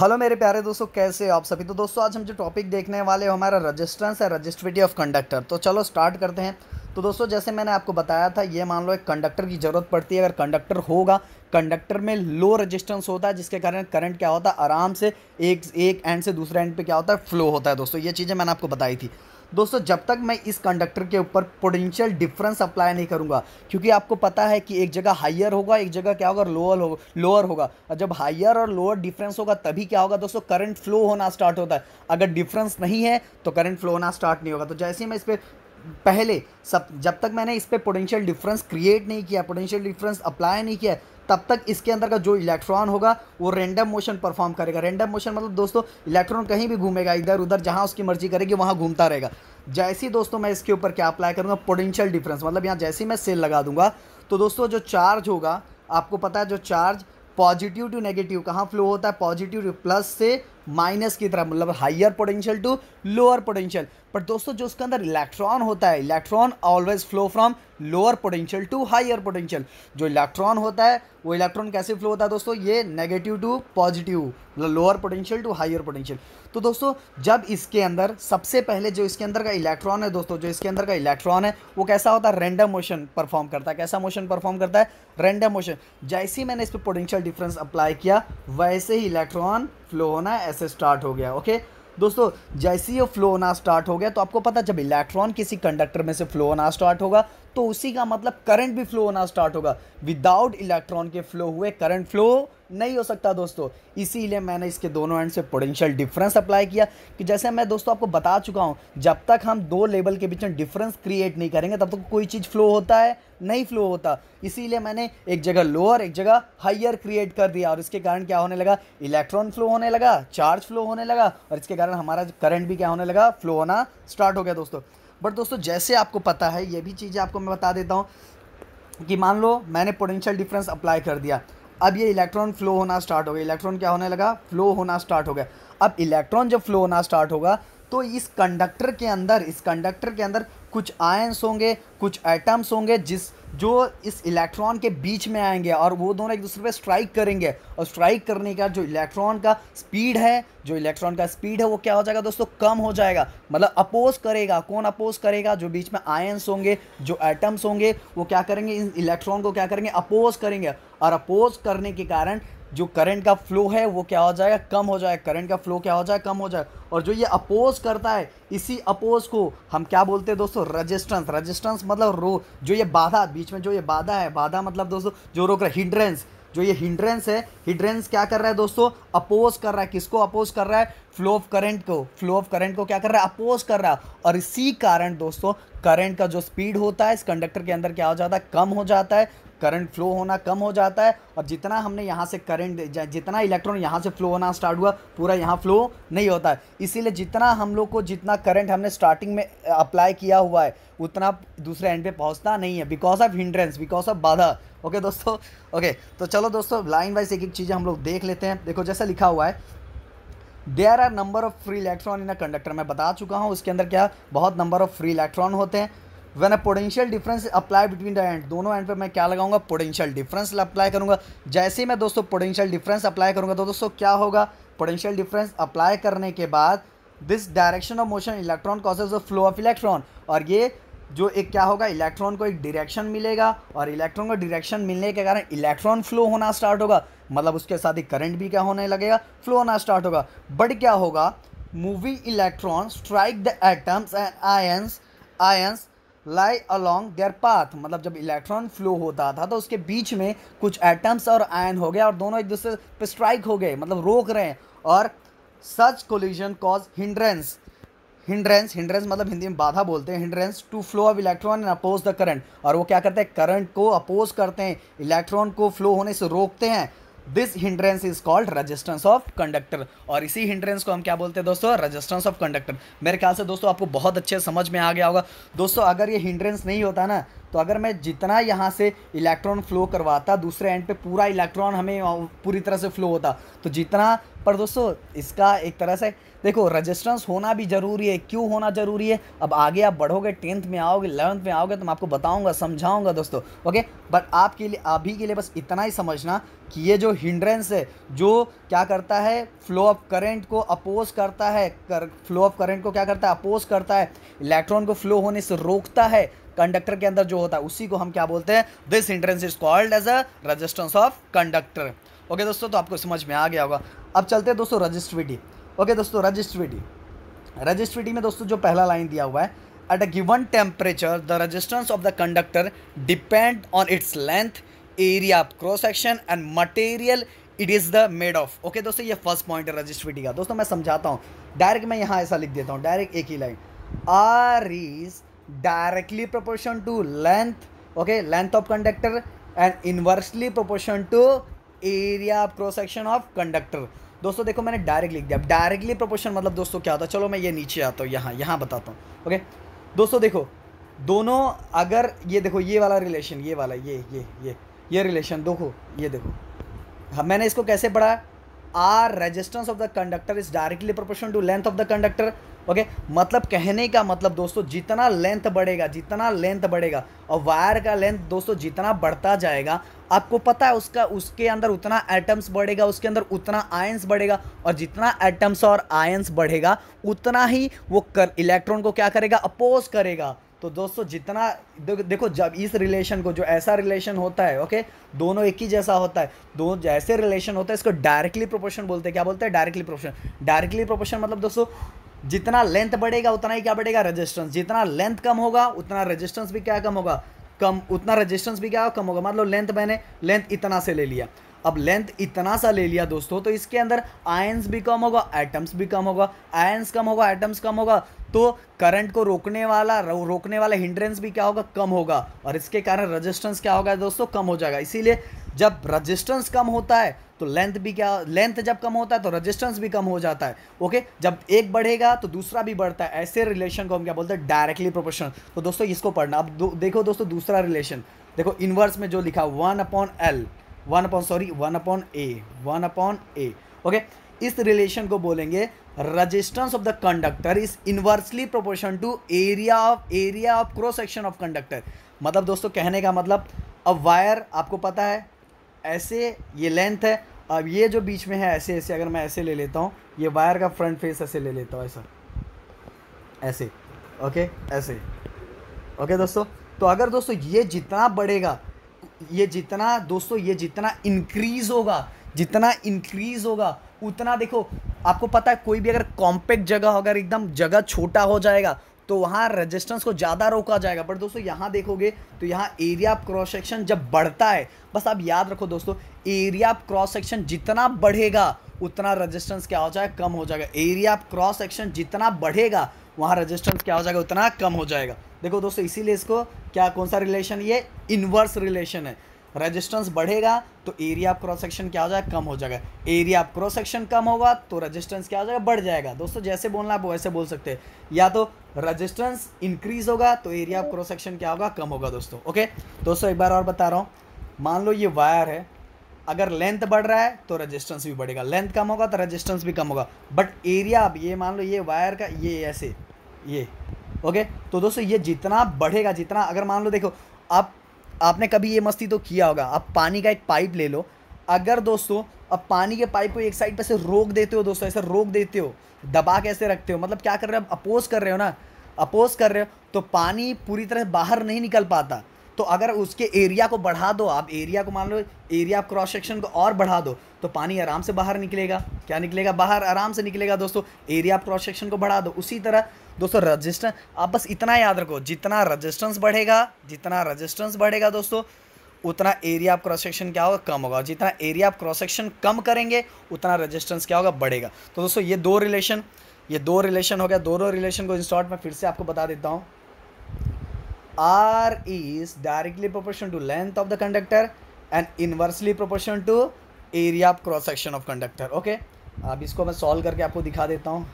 Hello मेरे प्यारे दोस्तों कैसे हो आप सभी तो दोस्तों आज हम जो टॉपिक देखने वाले हो हमारा रजिस्ट्रेंस है रजिस्ट्रिटी ऑफ कंडक्टर तो चलो स्टार्ट करते हैं तो दोस्तों जैसे मैंने आपको बताया था ये मान लो एक कंडक्टर की ज़रूरत पड़ती है अगर कंडक्टर होगा कंडक्टर में लो रजिस्टेंस होता है जिसके कारण करंट क्या होता है आराम से एक एक एंड से दूसरे एंड पे क्या होता है फ्लो होता है दोस्तों ये चीज़ें मैंने आपको बताई थी दोस्तों जब तक मैं इस कंडक्टर के ऊपर पोटेंशियल डिफरेंस अप्लाई नहीं करूँगा क्योंकि आपको पता है कि एक जगह हाइयर होगा एक जगह क्या होगा लोअर हो लोअर होगा और जब हाइयर और लोअर डिफरेंस होगा तभी क्या होगा दोस्तों करंट फ्लो होना स्टार्ट होता है अगर डिफरेंस नहीं है तो करंट फ्लो होना स्टार्ट नहीं होगा तो जैसे ही मैं इस पर पहले सब जब तक मैंने इस पर पोटेंशियल डिफरेंस क्रिएट नहीं किया पोटेंशियल डिफरेंस अप्लाई नहीं किया तब तक इसके अंदर का जो इलेक्ट्रॉन होगा वो रेंडम मोशन परफॉर्म करेगा रेंडम मोशन मतलब दोस्तों इलेक्ट्रॉन कहीं भी घूमेगा इधर उधर जहाँ उसकी मर्जी करेगी वहाँ घूमता रहेगा जैसी दोस्तों मैं इसके ऊपर क्या अप्लाई करूँगा पोटेंशियल डिफरेंस मतलब यहाँ जैसी मैं सेल लगा दूंगा तो दोस्तों जो चार्ज होगा आपको पता है जो चार्ज पॉजिटिव टू नेगेटिव कहाँ फ्लो होता है पॉजिटिव प्लस से माइनस की तरफ मतलब higher potential to lower potential पर दोस्तों जो उसके अंदर इलेक्ट्रॉन होता है electron always flow from lower potential to higher potential जो इलेक्ट्रॉन होता है वो इलेक्ट्रॉन कैसे फ्लो होता है दोस्तों ये नेगेटिव टू पॉजिटिव मतलब lower potential to higher potential तो दोस्तों जब इसके अंदर सबसे पहले जो इसके अंदर का इलेक्ट्रॉन है दोस्तों जो इसके अंदर का इलेक्ट्रॉन है वो कैसा होता है रेंडम मोशन परफॉर्म करता है कैसा मोशन परफॉर्म करता है रेंडम मोशन जैसे ही मैंने इस पर पोटेंशियल डिफरेंस अप्लाई किया वैसे ही इलेक्ट्रॉन फ्लो होना ऐसे स्टार्ट हो गया ओके दोस्तों जैसे ही ये फ्लो होना स्टार्ट हो गया तो आपको पता जब इलेक्ट्रॉन किसी कंडक्टर में से फ्लो होना स्टार्ट होगा तो उसी का मतलब करंट भी फ्लो होना स्टार्ट होगा विदाउट इलेक्ट्रॉन के फ्लो हुए करंट फ्लो नहीं हो सकता दोस्तों इसीलिए मैंने इसके दोनों एंड से पोटेंशियल डिफरेंस अप्लाई किया कि जैसे मैं दोस्तों आपको बता चुका हूँ जब तक हम दो लेवल के बीच में डिफरेंस क्रिएट नहीं करेंगे तब तक तो कोई चीज़ फ्लो होता है नहीं फ्लो होता इसीलिए मैंने एक जगह लोअर एक जगह हाइयर क्रिएट कर दिया और इसके कारण क्या होने लगा इलेक्ट्रॉन फ्लो होने लगा चार्ज फ्लो होने लगा और इसके कारण हमारा करंट भी क्या होने लगा फ्लो होना स्टार्ट हो गया दोस्तों बट दोस्तों जैसे आपको पता है ये भी चीज़ें आपको मैं बता देता हूँ कि मान लो मैंने पोटेंशियल डिफरेंस अप्लाई कर दिया अब ये इलेक्ट्रॉन फ्लो होना स्टार्ट हो गया इलेक्ट्रॉन क्या होने लगा फ्लो होना स्टार्ट हो गया अब इलेक्ट्रॉन जब फ्लो होना स्टार्ट होगा तो इस कंडक्टर के अंदर इस कंडक्टर के अंदर कुछ आयंस होंगे कुछ एटम्स होंगे जिस जो इस इलेक्ट्रॉन के बीच में आएंगे और वो दोनों एक दूसरे पे स्ट्राइक करेंगे और स्ट्राइक करने का जो इलेक्ट्रॉन का स्पीड है जो इलेक्ट्रॉन का स्पीड है वो क्या हो जाएगा दोस्तों कम हो जाएगा मतलब अपोज करेगा कौन अपोज करेगा जो बीच में आयन्स होंगे जो एटम्स होंगे वो क्या करेंगे इन इलेक्ट्रॉन को क्या करेंगे अपोज करेंगे और अपोज करने के कारण जो करंट का फ्लो है वो क्या हो जाएगा कम हो जाएगा करंट का फ्लो क्या हो जाएगा कम हो जाएगा और जो ये अपोज करता है इसी अपोज को हम क्या बोलते हैं दोस्तों रजिस्टेंस रजिस्टेंस मतलब रो जो ये बाधा बीच में जो ये बाधा है बाधा मतलब दोस्तों जो रोक रहा है हिंड्रेंस जो ये हिंड्रेंस है हिंड्रेंस क्या कर रहा है दोस्तों अपोज कर रहा है किसको अपोज कर रहा है फ्लो ऑफ करंट को फ्लो ऑफ करंट को क्या कर रहा है अपोज कर रहा है और इसी कारण दोस्तों करंट का जो स्पीड होता है इस कंडक्टर के अंदर क्या हो जाता है कम हो जाता है करंट फ्लो होना कम हो जाता है और जितना हमने यहाँ से करंट जितना इलेक्ट्रॉन यहाँ से फ्लो होना स्टार्ट हुआ पूरा यहाँ फ्लो नहीं होता है इसीलिए जितना हम लोग को जितना करंट हमने स्टार्टिंग में अप्लाई किया हुआ है उतना दूसरे एंड पे पहुँचता नहीं है because of hindrance because of बाधा ओके दोस्तों ओके तो चलो दोस्तों लाइन वाइज एक एक चीज़ें हम लोग देख लेते हैं देखो जैसा लिखा हुआ है there are number of free electron in a conductor मैं बता चुका हूँ उसके अंदर क्या बहुत नंबर ऑफ़ फ्री इलेक्ट्रॉन होते हैं when a potential difference apply between the end दोनों एंड पे मैं क्या लगाऊंगा पोटेंशियल डिफरेंस अप्लाई करूंगा जैसे ही मैं दोस्तों पोटेंशियल डिफरेंस अप्लाई करूंगा तो दोस्तों क्या होगा पोटेंशियल डिफरेंस अप्लाई करने के बाद this direction of motion electron causes the flow of electron और ये जो एक क्या होगा इलेक्ट्रॉन को एक डिरेक्शन मिलेगा और इलेक्ट्रॉन को डिरेक्शन मिलने के कारण इलेक्ट्रॉन फ्लो होना स्टार्ट होगा मतलब उसके साथ ही करंट भी क्या होने लगेगा फ्लो होना स्टार्ट होगा बट क्या होगा moving electron strike the atoms and ions ions lie along their path मतलब जब इलेक्ट्रॉन फ्लो होता था तो उसके बीच में कुछ एटम्स और आयन हो गया और दोनों एक दूसरे पर स्ट्राइक हो गए मतलब रोक रहे हैं और such collision cause hindrance hindrance hindrance मतलब हिंदी में बाधा बोलते हैं hindrance to flow of electron and oppose the current और वो क्या करते हैं करंट को अपोज करते हैं इलेक्ट्रॉन को फ्लो होने से रोकते हैं this hindrance is called resistance of conductor और इसी हिंड्रेंस को हम क्या बोलते हैं दोस्तों रजिस्टेंस ऑफ कंडक्टर मेरे ख्याल से दोस्तों आपको बहुत अच्छे समझ में आ गया होगा दोस्तों अगर ये हिंड्रेंस नहीं होता ना तो अगर मैं जितना यहाँ से इलेक्ट्रॉन फ्लो करवाता दूसरे एंड पे पूरा इलेक्ट्रॉन हमें पूरी तरह से फ्लो होता तो जितना पर दोस्तों इसका एक तरह से देखो रजिस्टेंस होना भी ज़रूरी है क्यों होना ज़रूरी है अब आगे आप बढ़ोगे टेंथ में आओगे इलेवंथ में आओगे तो मैं आपको बताऊंगा समझाऊंगा दोस्तों ओके बट आपके लिए अभी के लिए बस इतना ही समझना कि ये जो हिंड्रेंस है जो क्या करता है फ्लो ऑफ करेंट को अपोज करता है कर, फ्लो ऑफ करेंट को क्या करता है अपोज करता है इलेक्ट्रॉन को फ्लो होने से रोकता है कंडक्टर के अंदर जो होता है उसी को हम क्या बोलते हैं this hindrance is called as a resistance of conductor okay दोस्तों तो आपको समझ में आ गया होगा अब चलते हैं दोस्तों रजिस्ट्रिटी ओके दोस्तों रजिस्ट्रिटी रजिस्ट्रिटी में दोस्तों जो पहला लाइन दिया हुआ है at a given temperature the resistance of the conductor depend on its length area of cross section and material it is the made of okay दोस्तों ये फर्स्ट पॉइंट है रजिस्ट्रिटी का दोस्तों मैं समझाता हूँ डायरेक्ट मैं यहाँ ऐसा लिख देता हूँ डायरेक्ट एक ही line R is directly proportion to length okay length of conductor and inversely proportion to area of cross section of conductor दोस्तों देखो मैंने डायरेक्ट लिख दिया अब डायरेक्टली प्रोपोर्शन मतलब दोस्तों क्या होता है चलो मैं ये नीचे आता हूँ यहाँ यहाँ बताता हूँ ओके दोस्तों देखो दोनों अगर ये देखो ये वाला रिलेशन ये वाला ये ये ये ये रिलेशन देखो ये देखो हाँ मैंने इसको कैसे पढ़ा R resistance of the conductor is directly proportion to length of the conductor okay मतलब कहने का मतलब दोस्तों जितना लेंथ बढ़ेगा जितना लेंथ बढ़ेगा और वायर का लेंथ दोस्तों जितना बढ़ता जाएगा आपको पता है उसका उसके अंदर उतना एटम्स बढ़ेगा उसके अंदर उतना आयंस बढ़ेगा और जितना एटम्स और आयंस बढ़ेगा उतना ही वो कर इलेक्ट्रॉन को क्या करेगा अपोज करेगा तो दोस्तों जितना देखो जब इस रिलेशन को जो ऐसा रिलेशन होता है ओके दोनों एक ही जैसा होता है दो जैसे रिलेशन होता है इसको डायरेक्टली प्रोपोर्शन बोलते हैं क्या बोलते हैं डायरेक्टली प्रोपोर्शन डायरेक्टली प्रोपोर्शन मतलब दोस्तों जितना लेंथ बढ़ेगा उतना ही क्या बढ़ेगा रजिस्टेंस जितना लेंथ कम होगा उतना रजिस्टेंस भी क्या कम होगा कम उतना रजिस्टेंस भी क्या कम होगा मतलब लेंथ मैंने लेंथ इतना से ले लिया अब लेंथ इतना सा ले लिया दोस्तों तो इसके अंदर आयंस भी कम होगा एटम्स भी कम होगा आयंस कम होगा एटम्स कम होगा तो करंट को रोकने वाला रो, रोकने वाला हिंड्रेंस भी क्या होगा कम होगा और इसके कारण रजिस्टेंस क्या होगा दोस्तों कम हो जाएगा इसीलिए जब रजिस्टेंस कम होता है तो लेंथ भी क्या लेंथ जब कम होता है तो रजिस्टेंस भी कम हो जाता है ओके जब एक बढ़ेगा तो दूसरा भी बढ़ता है ऐसे रिलेशन को हम क्या बोलते हैं डायरेक्टली प्रोपोर्शनल तो दोस्तों इसको पढ़ना अब दो, देखो दोस्तों दूसरा रिलेशन देखो इन्वर्स में जो लिखा one upon L one upon sorry one upon A one upon A okay इस रिलेशन को बोलेंगे resistance of the conductor is inversely proportion to area of area of cross section of conductor मतलब दोस्तों कहने का मतलब अब वायर आपको पता है ऐसे ये लेंथ है अब ये जो बीच में है ऐसे ऐसे अगर मैं ऐसे ले लेता हूँ ये वायर का फ्रंट फेस ऐसे ले लेता हूँ ऐसा ऐसे ओके ऐसे ओके दोस्तों तो अगर दोस्तों ये जितना बढ़ेगा ये जितना दोस्तों ये जितना इंक्रीज़ होगा जितना इंक्रीज़ होगा उतना देखो आपको पता है कोई भी अगर कॉम्पैक्ट जगह अगर एकदम जगह छोटा हो जाएगा तो वहाँ रेजिस्टेंस को ज़्यादा रोका जाएगा बट दोस्तों यहाँ देखोगे तो यहाँ एरिया ऑफ क्रॉस सेक्शन जब बढ़ता है बस आप याद रखो दोस्तों एरिया ऑफ क्रॉस सेक्शन जितना बढ़ेगा उतना रेजिस्टेंस क्या हो जाएगा कम हो जाएगा एरिया ऑफ क्रॉस सेक्शन जितना बढ़ेगा वहाँ रजिस्टेंस क्या हो जाएगा उतना कम हो जाएगा देखो दोस्तों इसीलिए इसको क्या कौन सा रिलेशन ये इन्वर्स रिलेशन है रेजिस्टेंस बढ़ेगा तो एरिया ऑफ क्रॉस सेक्शन क्या हो जाएगा कम हो जाएगा एरिया ऑफ क्रॉस सेक्शन कम होगा तो रेजिस्टेंस क्या हो जाएगा बढ़ जाएगा दोस्तों जैसे बोलना आप वैसे बोल सकते हैं या तो रेजिस्टेंस इंक्रीज होगा तो एरिया ऑफ क्रॉस सेक्शन क्या होगा कम होगा दोस्तों ओके दोस्तों एक बार और बता रहा हूँ मान लो ये वायर है अगर लेंथ बढ़ रहा है तो रेजिस्टेंस भी बढ़ेगा लेंथ कम होगा तो रेजिस्टेंस भी कम होगा बट एरिया अब ये मान लो ये वायर का ये ऐसे ये ओके तो दोस्तों ये जितना बढ़ेगा जितना अगर मान लो देखो आप आपने कभी ये मस्ती तो किया होगा आप पानी का एक पाइप ले लो अगर दोस्तों अब पानी के पाइप को एक साइड पर से रोक देते हो दोस्तों ऐसे रोक देते हो दबा कैसे रखते हो मतलब क्या कर रहे हो अपोज कर रहे हो ना अपोज कर रहे हो तो पानी पूरी तरह बाहर नहीं निकल पाता तो अगर उसके एरिया को बढ़ा दो आप एरिया को मान लो एरिया क्रॉस सेक्शन को और बढ़ा दो तो पानी आराम से बाहर निकलेगा क्या निकलेगा बाहर आराम से निकलेगा दोस्तों एरिया क्रॉस सेक्शन को बढ़ा दो उसी तरह दोस्तों रजिस्टेंस आप बस इतना याद रखो जितना रजिस्टेंस बढ़ेगा जितना रजिस्टेंस बढ़ेगा दोस्तों उतना एरिया ऑफ क्रॉस सेक्शन क्या होगा कम होगा जितना एरिया ऑफ क्रॉस सेक्शन कम करेंगे उतना रजिस्टेंस क्या होगा बढ़ेगा तो दोस्तों ये दो रिलेशन ये दो रिलेशन हो गया दोनों रिलेशन को इन शॉर्ट में फिर से आपको बता देता हूँ R is directly proportional to length of the conductor and inversely proportional to area of cross section of conductor. Okay. अब इसको मैं सॉल्व करके आपको दिखा देता हूँ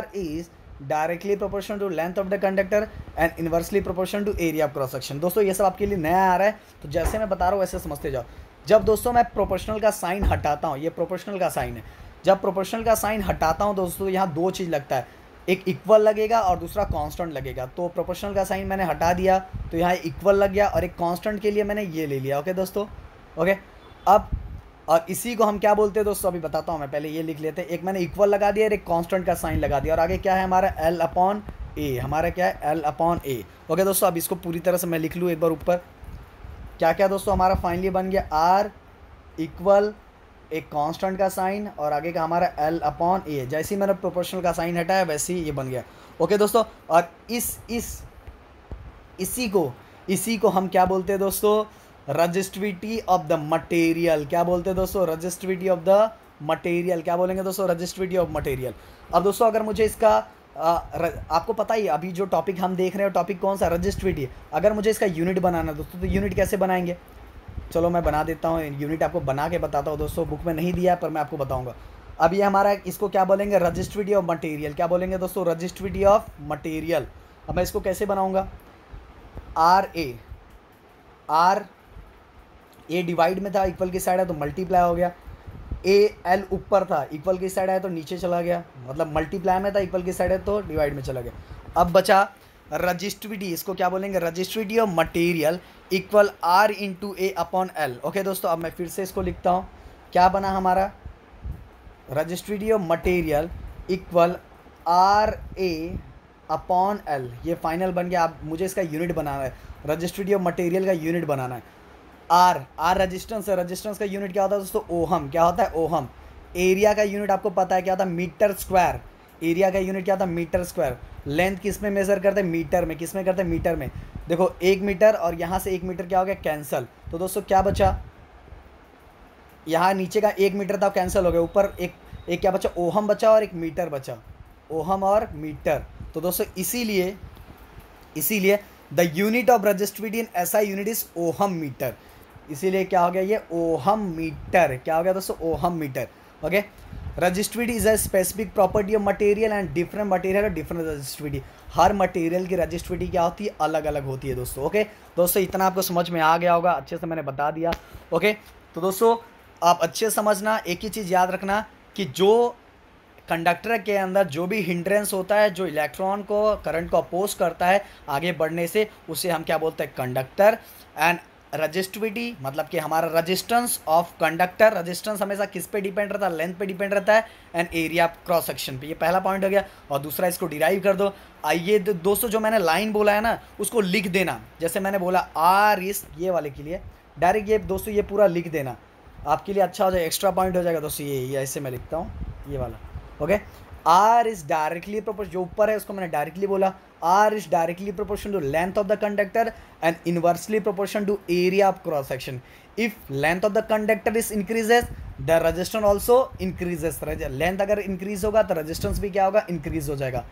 R is directly proportion to length of the conductor and inversely proportion to area of cross section दोस्तों ये सब आपके लिए नया आ रहा है तो जैसे मैं बता रहा हूँ वैसे समझते जाओ जब दोस्तों मैं प्रोपोर्शनल का साइन हटाता हूँ ये प्रोपोर्शनल का साइन है जब प्रोपोर्शनल का साइन हटाता हूँ दोस्तों यहाँ दो चीज़ लगता है एक इक्वल लगेगा और दूसरा कांस्टेंट लगेगा तो प्रोपोर्शनल का साइन मैंने हटा दिया तो यहाँ इक्वल लग गया और एक कांस्टेंट के लिए मैंने ये ले लिया ओके दोस्तों ओके अब और इसी को हम क्या बोलते हैं दोस्तों अभी बताता हूँ मैं पहले ये लिख लेते हैं एक मैंने इक्वल लगा दिया और एक कॉन्स्टेंट का साइन लगा दिया और आगे क्या है हमारा एल अपॉन ए हमारा क्या है एल अपॉन ए ओके दोस्तों अब इसको पूरी तरह से मैं लिख लूँ एक बार ऊपर क्या क्या दोस्तों हमारा फाइनली बन गया आर इक्वल एक कांस्टेंट का साइन और आगे का हमारा एल अपॉन ए जैसे ही मैंने प्रोपोर्शनल का साइन हटाया वैसे ही ये बन गया ओके दोस्तों और इस इस इसी को इसी को हम क्या बोलते हैं दोस्तों रजिस्टिविटी ऑफ द मटेरियल क्या बोलते हैं दोस्तों रजिस्टिविटी ऑफ द मटेरियल क्या बोलेंगे दोस्तों रजिस्टिविटी ऑफ मटेरियल अब दोस्तों अगर मुझे इसका आ, र, आपको पता ही अभी जो टॉपिक हम देख रहे हैं टॉपिक कौन सा रजिस्टिविटी अगर मुझे इसका यूनिट बनाना दोस्तों तो यूनिट कैसे बनाएंगे चलो मैं बना देता हूँ यूनिट आपको बना के बताता हूँ दोस्तों बुक में नहीं दिया पर मैं आपको बताऊँगा अब ये हमारा इसको क्या बोलेंगे रजिस्ट्रिटी ऑफ मटेरियल क्या बोलेंगे दोस्तों रजिस्ट्रिटी ऑफ मटेरियल अब मैं इसको कैसे बनाऊँगा R A R A divide में था इक्वल की साइड है तो मल्टीप्लाई हो गया ए एल ऊपर था इक्वल की साइड है तो नीचे चला गया मतलब मल्टीप्लाई में था इक्वल की साइड है तो डिवाइड में चला गया अब बचा रजिस्ट्रिटी इसको क्या बोलेंगे resistivity of material equal R into A upon L okay दोस्तों अब मैं फिर से इसको लिखता हूँ क्या बना हमारा resistivity of material equal R A upon L ये फाइनल बन गया आप मुझे इसका यूनिट बनाना है रजिस्ट्रिटी ऑफ मटेरियल का यूनिट बनाना है आर आर रजिस्टेंस है रजिस्टेंस का यूनिट क्या होता है दोस्तों ओहम क्या होता है ओहम एरिया का यूनिट आपको पता है क्या होता है मीटर स्क्वायर एरिया का यूनिट क्या था मीटर स्क्वायर लेंथ किस में मेज़र करते हैं मीटर में किस में करते हैं मीटर में देखो एक मीटर और यहाँ से एक मीटर क्या हो गया कैंसल तो दोस्तों क्या बचा यहाँ नीचे का एक मीटर था कैंसल हो गया ऊपर एक एक क्या बचा ओहम बचा और एक मीटर बचा ओहम और मीटर तो दोस्तों इसीलिए इसीलिए the unit of resistivity in S I unit is ohm metre इसीलिए क्या हो गया ये ओहम मीटर क्या हो गया दोस्तों ohm metre okay resistivity is a specific property of material and different material और डिफरेंट रजिस्ट्रीडी हर मटेरियल की रजिस्ट्रीडी क्या होती है अलग अलग होती है दोस्तों ओके दोस्तों इतना आपको समझ में आ गया होगा अच्छे से मैंने बता दिया ओके तो दोस्तों आप अच्छे समझना एक ही चीज़ याद रखना कि जो कंडक्टर के अंदर जो भी हिंड्रेंस होता है जो इलेक्ट्रॉन को करंट को अपोज करता है आगे बढ़ने से उसे हम क्या बोलते हैं कंडक्टर एंड रजिस्टिविटी मतलब कि हमारा रजिस्टेंस ऑफ कंडक्टर रजिस्टेंस हमेशा किस पे डिपेंड रहता है लेंथ पे डिपेंड रहता है एंड एरिया क्रॉस सेक्शन पे ये पहला पॉइंट हो गया और दूसरा इसको डिराइव कर दो आइए दोस्तों जो मैंने लाइन बोला है ना उसको लिख देना जैसे मैंने बोला आर इस ये वाले के लिए डायरेक्ट ये दोस्तों ये पूरा लिख देना आपके लिए अच्छा हो जाएगा एक्स्ट्रा पॉइंट हो जाएगा दोस्तों ये ऐसे मैं लिखता हूँ ये वाला okay R is directly proportion जो ऊपर है उसको मैंने डायरेक्टली बोला R is directly proportion to length of the conductor and inversely proportion to area of cross section if length of the conductor is increases the resistance also increases length अगर increase होगा तो रजिस्टेंस भी क्या होगा increase हो जाएगा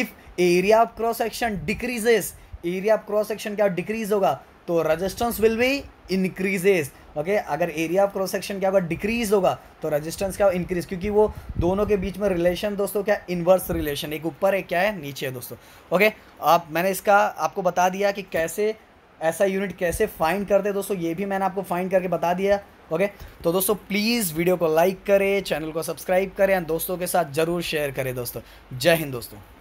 if area of cross section decreases area of cross section क्या डिक्रीज होगा तो resistance will be increases okay अगर एरिया ऑफ क्रॉस सेक्शन क्या होगा डिक्रीज होगा तो रजिस्टेंस क्या इंक्रीज क्योंकि वो दोनों के बीच में रिलेशन दोस्तों क्या इन्वर्स रिलेशन एक ऊपर है क्या है नीचे है दोस्तों ओके okay? आप मैंने इसका आपको बता दिया कि कैसे ऐसा यूनिट कैसे फाइंड करते हैं दोस्तों ये भी मैंने आपको फाइंड करके बता दिया ओके okay? तो दोस्तों प्लीज़ वीडियो को लाइक करें चैनल को सब्सक्राइब करें एंड दोस्तों के साथ ज़रूर शेयर करें दोस्तों जय हिंद दोस्तों